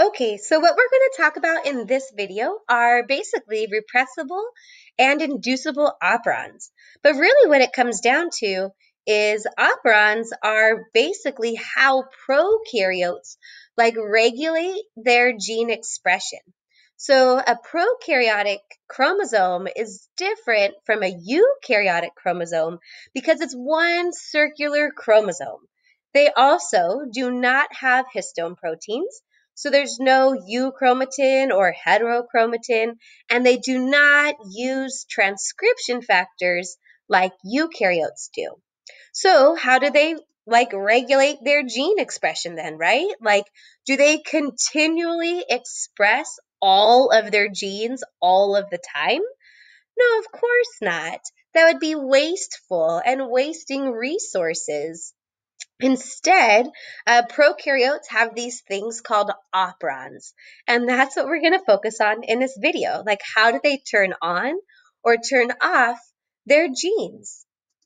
Okay, so what we're going to talk about in this video are basically repressible and inducible operons. But really what it comes down to is operons are basically how prokaryotes like regulate their gene expression. So a prokaryotic chromosome is different from a eukaryotic chromosome because it's one circular chromosome. They also do not have histone proteins so there's no euchromatin or heterochromatin, and they do not use transcription factors like eukaryotes do. So how do they like regulate their gene expression then, right? Like do they continually express all of their genes all of the time? No, of course not. That would be wasteful and wasting resources. Instead, uh, prokaryotes have these things called operons, and that's what we're going to focus on in this video. Like, how do they turn on or turn off their genes?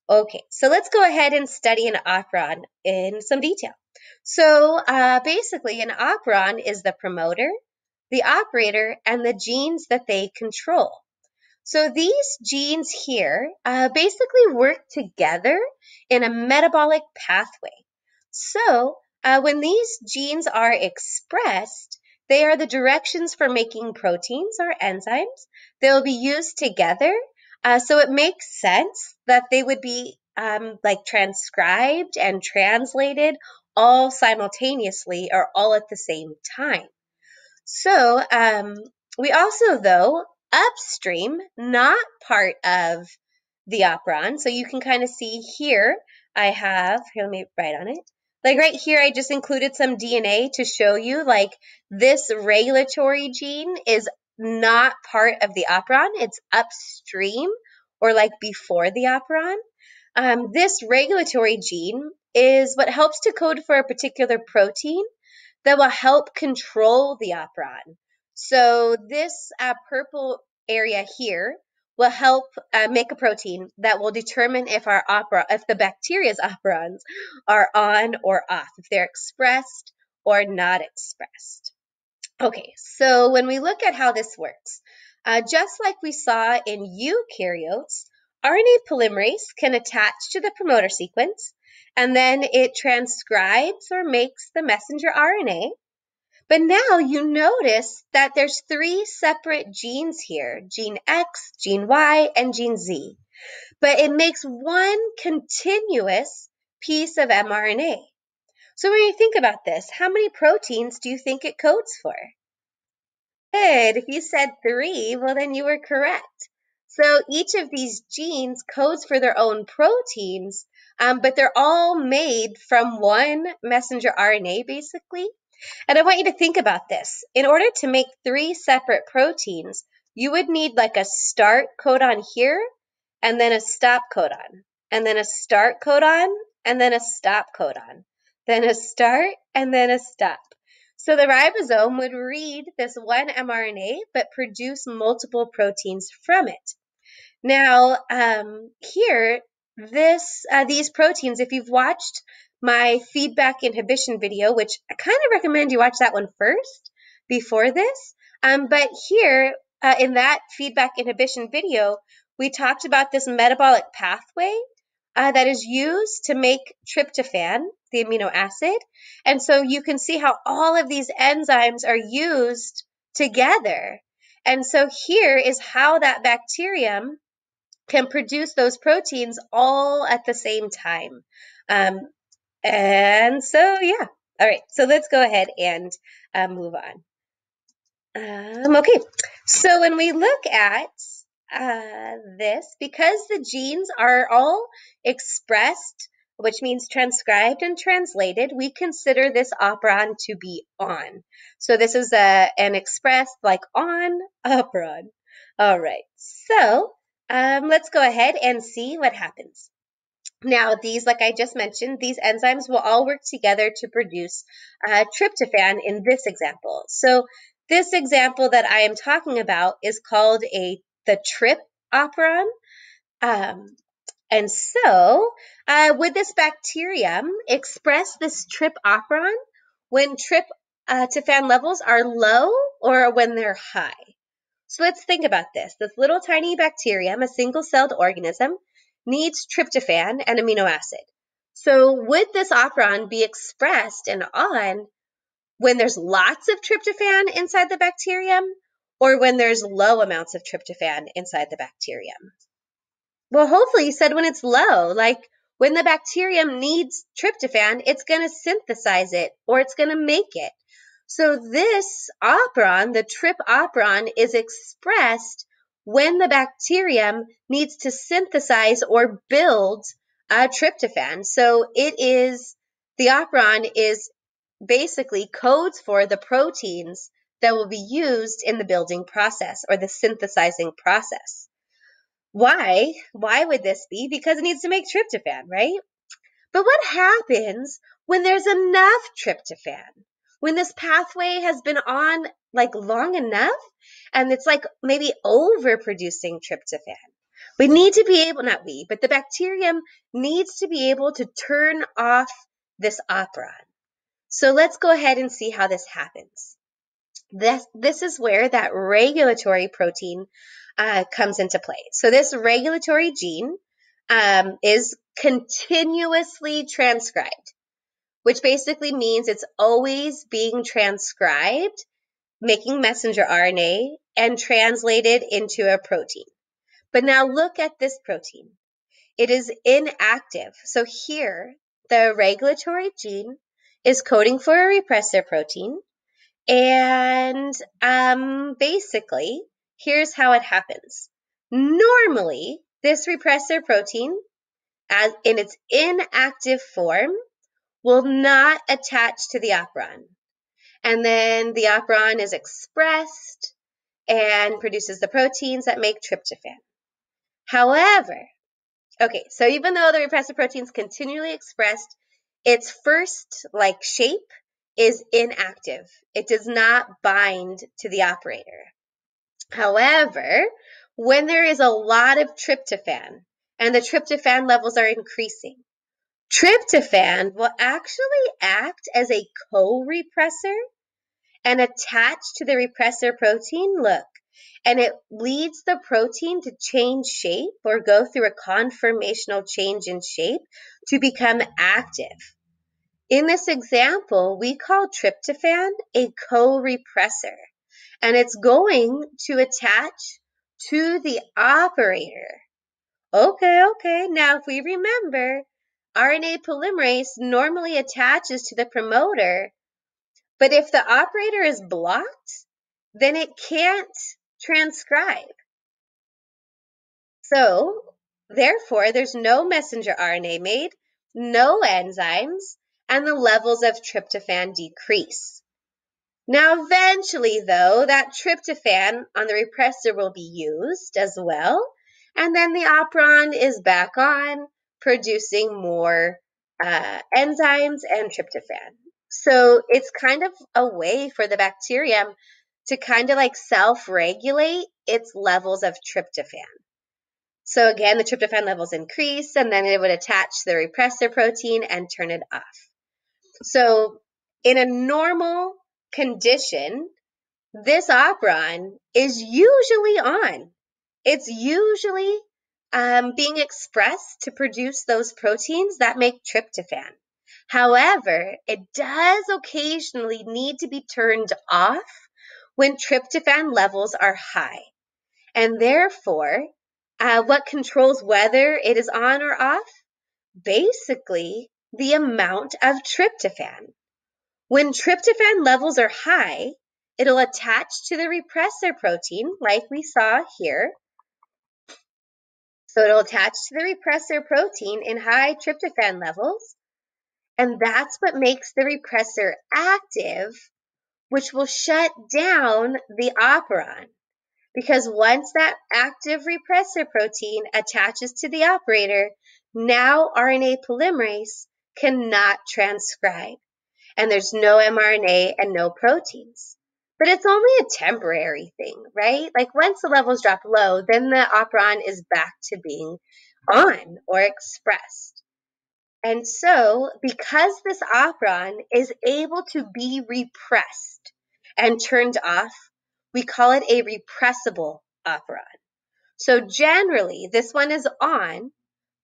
Okay, so let's go ahead and study an operon in some detail. So, uh, basically, an operon is the promoter, the operator, and the genes that they control. So, these genes here uh, basically work together in a metabolic pathway. So, uh, when these genes are expressed, they are the directions for making proteins or enzymes. They'll be used together. Uh, so it makes sense that they would be um, like transcribed and translated all simultaneously or all at the same time. So um, we also, though, upstream, not part of the operon. So you can kind of see here I have, here, let me write on it. Like right here, I just included some DNA to show you like this regulatory gene is not part of the operon. It's upstream or like before the operon. Um, this regulatory gene is what helps to code for a particular protein that will help control the operon. So this uh, purple area here will help uh, make a protein that will determine if our opera, if the bacteria's operons are on or off, if they're expressed or not expressed. Okay, so when we look at how this works, uh, just like we saw in eukaryotes, RNA polymerase can attach to the promoter sequence and then it transcribes or makes the messenger RNA but now you notice that there's three separate genes here, gene X, gene Y, and gene Z. But it makes one continuous piece of mRNA. So when you think about this, how many proteins do you think it codes for? Good, if you said three, well then you were correct. So each of these genes codes for their own proteins, um, but they're all made from one messenger RNA basically. And I want you to think about this. In order to make three separate proteins, you would need like a start codon here and then a stop codon, and then a start codon and then a stop codon, then a start and then a stop. So the ribosome would read this one mRNA but produce multiple proteins from it. Now, um, here, this uh, these proteins, if you've watched my feedback inhibition video, which I kind of recommend you watch that one first before this. Um, but here uh, in that feedback inhibition video, we talked about this metabolic pathway uh, that is used to make tryptophan, the amino acid. And so you can see how all of these enzymes are used together. And so here is how that bacterium can produce those proteins all at the same time. Um, and so, yeah. All right, so let's go ahead and uh, move on. Um, okay, so when we look at uh, this, because the genes are all expressed, which means transcribed and translated, we consider this operon to be on. So this is a, an expressed, like on operon. All right, so um, let's go ahead and see what happens. Now, these, like I just mentioned, these enzymes will all work together to produce uh, tryptophan in this example. So this example that I am talking about is called a the trip operon. Um, and so uh, would this bacterium express this trip operon when uh, tryptophan levels are low or when they're high? So let's think about this. This little tiny bacterium, a single-celled organism, needs tryptophan, an amino acid. So would this operon be expressed and on when there's lots of tryptophan inside the bacterium or when there's low amounts of tryptophan inside the bacterium? Well, hopefully you said when it's low, like when the bacterium needs tryptophan, it's going to synthesize it or it's going to make it. So this operon, the trip operon, is expressed when the bacterium needs to synthesize or build a tryptophan. So it is, the operon is basically codes for the proteins that will be used in the building process or the synthesizing process. Why? Why would this be? Because it needs to make tryptophan, right? But what happens when there's enough tryptophan? When this pathway has been on like long enough and it's like maybe overproducing tryptophan. We need to be able, not we, but the bacterium needs to be able to turn off this operon. So let's go ahead and see how this happens. This, this is where that regulatory protein uh, comes into play. So this regulatory gene um, is continuously transcribed, which basically means it's always being transcribed making messenger RNA and translated into a protein. But now look at this protein. It is inactive. So here, the regulatory gene is coding for a repressor protein. And um, basically, here's how it happens. Normally, this repressor protein, as in its inactive form, will not attach to the operon. And then the operon is expressed and produces the proteins that make tryptophan. However, okay, so even though the repressive protein is continually expressed, its first like shape is inactive. It does not bind to the operator. However, when there is a lot of tryptophan and the tryptophan levels are increasing, Tryptophan will actually act as a co-repressor and attach to the repressor protein. Look, and it leads the protein to change shape or go through a conformational change in shape to become active. In this example, we call tryptophan a co-repressor, and it's going to attach to the operator. Okay, okay, now if we remember, RNA polymerase normally attaches to the promoter, but if the operator is blocked, then it can't transcribe. So, therefore, there's no messenger RNA made, no enzymes, and the levels of tryptophan decrease. Now, eventually, though, that tryptophan on the repressor will be used as well, and then the operon is back on producing more uh, enzymes and tryptophan. So it's kind of a way for the bacterium to kind of like self regulate its levels of tryptophan. So again, the tryptophan levels increase and then it would attach the repressor protein and turn it off. So in a normal condition, this operon is usually on. It's usually um, being expressed to produce those proteins that make tryptophan. However, it does occasionally need to be turned off when tryptophan levels are high. And therefore, uh, what controls whether it is on or off? Basically, the amount of tryptophan. When tryptophan levels are high, it'll attach to the repressor protein, like we saw here, so it'll attach to the repressor protein in high tryptophan levels, and that's what makes the repressor active, which will shut down the operon. Because once that active repressor protein attaches to the operator, now RNA polymerase cannot transcribe, and there's no mRNA and no proteins. But it's only a temporary thing, right? Like once the levels drop low, then the operon is back to being on or expressed. And so, because this operon is able to be repressed and turned off, we call it a repressible operon. So, generally, this one is on,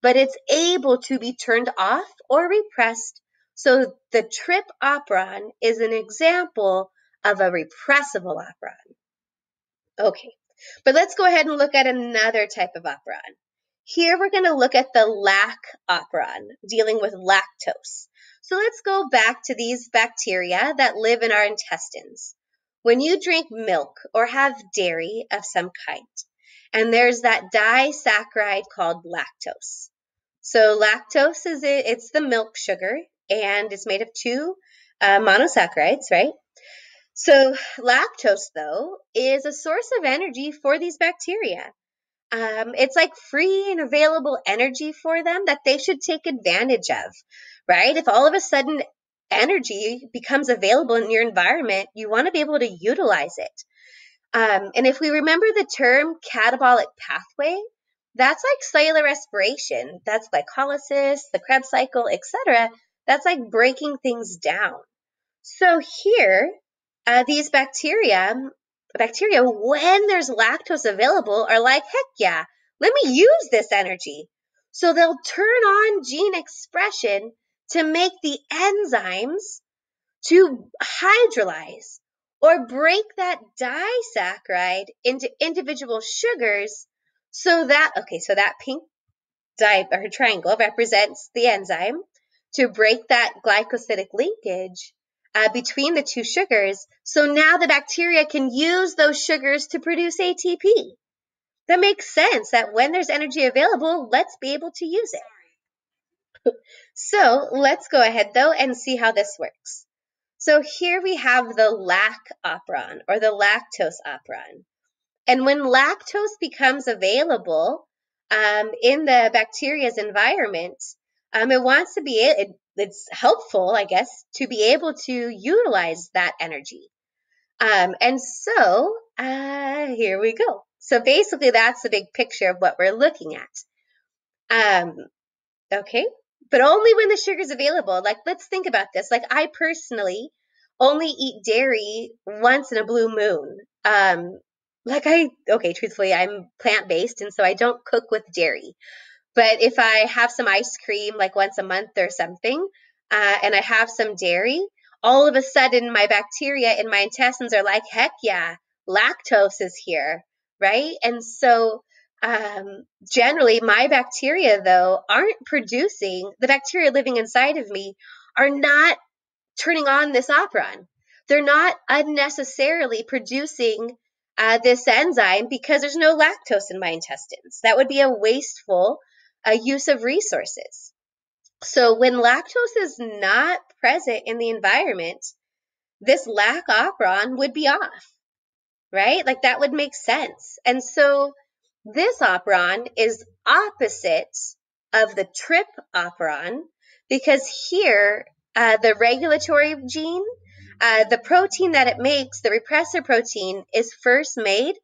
but it's able to be turned off or repressed. So, the trip operon is an example of a repressible operon. Okay, but let's go ahead and look at another type of operon. Here we're going to look at the lac operon, dealing with lactose. So let's go back to these bacteria that live in our intestines. When you drink milk or have dairy of some kind, and there's that disaccharide called lactose. So lactose is it, it's the milk sugar, and it's made of two uh, monosaccharides, right? So, lactose, though, is a source of energy for these bacteria. Um, it's like free and available energy for them that they should take advantage of, right? If all of a sudden energy becomes available in your environment, you want to be able to utilize it. Um, and if we remember the term catabolic pathway, that's like cellular respiration, that's glycolysis, the Krebs cycle, etc. That's like breaking things down. So here, uh, these bacteria, bacteria, when there's lactose available, are like, heck yeah, let me use this energy. So they'll turn on gene expression to make the enzymes to hydrolyze or break that disaccharide into individual sugars so that, okay, so that pink di- or triangle represents the enzyme to break that glycosidic linkage uh, between the two sugars. So now the bacteria can use those sugars to produce ATP. That makes sense that when there's energy available, let's be able to use it. so let's go ahead though and see how this works. So here we have the lac operon or the lactose operon. And when lactose becomes available um, in the bacteria's environment, um, it wants to be it, it's helpful i guess to be able to utilize that energy um, and so uh, here we go so basically that's the big picture of what we're looking at um, okay but only when the sugar's available like let's think about this like i personally only eat dairy once in a blue moon um, like i okay truthfully i'm plant-based and so i don't cook with dairy but if I have some ice cream like once a month or something, uh, and I have some dairy, all of a sudden my bacteria in my intestines are like, heck yeah, lactose is here, right? And so um, generally, my bacteria, though, aren't producing, the bacteria living inside of me are not turning on this operon. They're not unnecessarily producing uh, this enzyme because there's no lactose in my intestines. That would be a wasteful a use of resources. So when lactose is not present in the environment, this lac operon would be off, right? Like that would make sense. And so this operon is opposite of the trip operon because here uh, the regulatory gene, uh, the protein that it makes, the repressor protein, is first made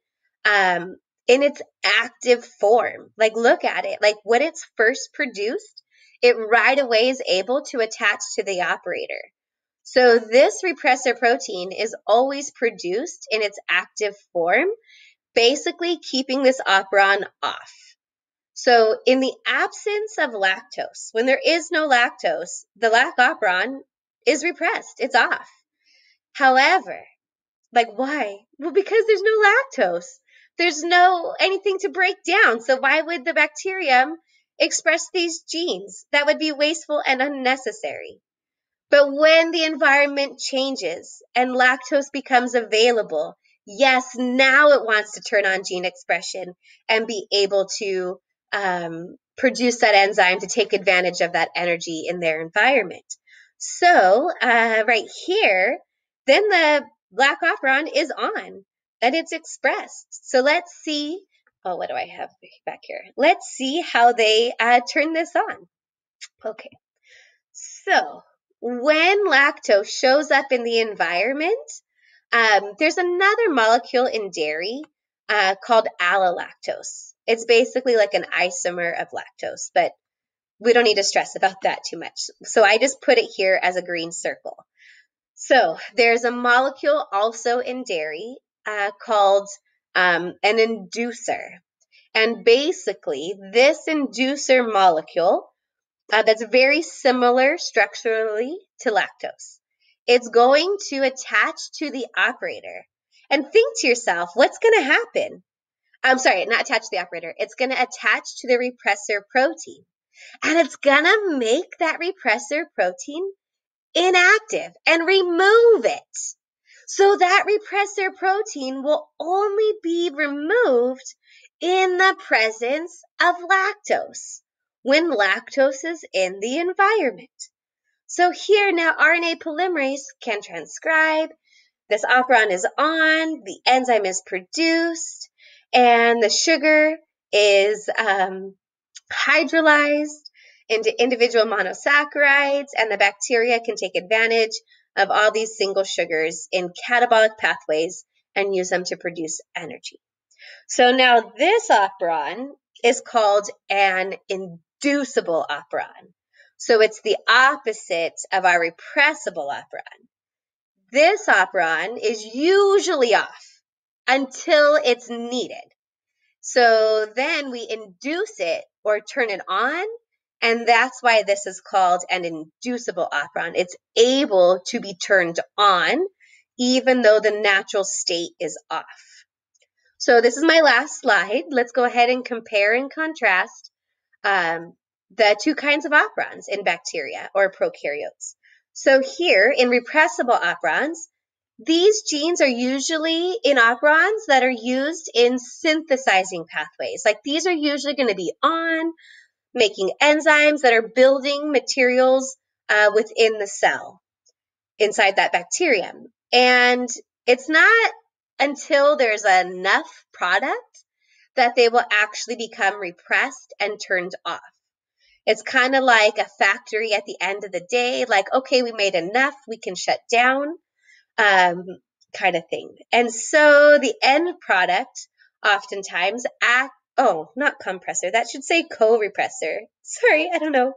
um, in its active form. Like, look at it. Like, when it's first produced, it right away is able to attach to the operator. So, this repressor protein is always produced in its active form, basically keeping this operon off. So, in the absence of lactose, when there is no lactose, the lac operon is repressed, it's off. However, like why? Well, because there's no lactose there's no anything to break down. So why would the bacterium express these genes? That would be wasteful and unnecessary. But when the environment changes and lactose becomes available, yes, now it wants to turn on gene expression and be able to um, produce that enzyme to take advantage of that energy in their environment. So, uh, right here, then the black operon is on and it's expressed. So let's see. Oh, what do I have back here? Let's see how they uh, turn this on. Okay. So when lactose shows up in the environment, um, there's another molecule in dairy uh, called allolactose. It's basically like an isomer of lactose, but we don't need to stress about that too much. So I just put it here as a green circle. So there's a molecule also in dairy uh, called um, an inducer. And basically, this inducer molecule uh, that's very similar structurally to lactose, it's going to attach to the operator. And think to yourself, what's going to happen? I'm sorry, not attach to the operator. It's going to attach to the repressor protein. And it's going to make that repressor protein inactive and remove it. So that repressor protein will only be removed in the presence of lactose when lactose is in the environment. So here now RNA polymerase can transcribe, this operon is on, the enzyme is produced, and the sugar is um, hydrolyzed into individual monosaccharides, and the bacteria can take advantage of all these single sugars in catabolic pathways and use them to produce energy. So now this operon is called an inducible operon. So it's the opposite of our repressible operon. This operon is usually off until it's needed. So then we induce it or turn it on and that's why this is called an inducible operon. It's able to be turned on even though the natural state is off. So this is my last slide. Let's go ahead and compare and contrast um, the two kinds of operons in bacteria or prokaryotes. So here in repressible operons, these genes are usually in operons that are used in synthesizing pathways. Like these are usually going to be on, making enzymes that are building materials uh, within the cell inside that bacterium. And it's not until there's enough product that they will actually become repressed and turned off. It's kind of like a factory at the end of the day, like, okay, we made enough, we can shut down, um, kind of thing. And so the end product oftentimes act, Oh, not compressor. That should say co-repressor. Sorry, I don't know.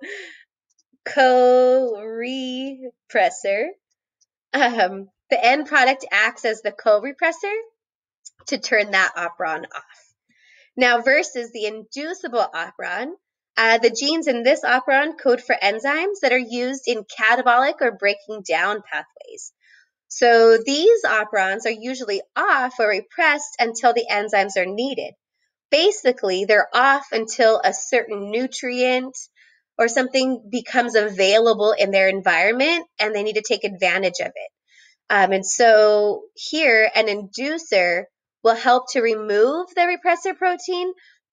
Co-repressor. Um, the end product acts as the co-repressor to turn that operon off. Now, versus the inducible operon, uh, the genes in this operon code for enzymes that are used in catabolic or breaking down pathways. So these operons are usually off or repressed until the enzymes are needed basically they're off until a certain nutrient or something becomes available in their environment and they need to take advantage of it. Um, and so here, an inducer will help to remove the repressor protein,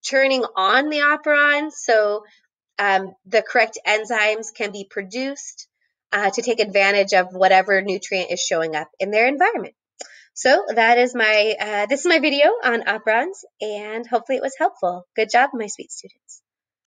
turning on the operon so um, the correct enzymes can be produced uh, to take advantage of whatever nutrient is showing up in their environment. So that is my, uh, this is my video on operons and hopefully it was helpful. Good job, my sweet students.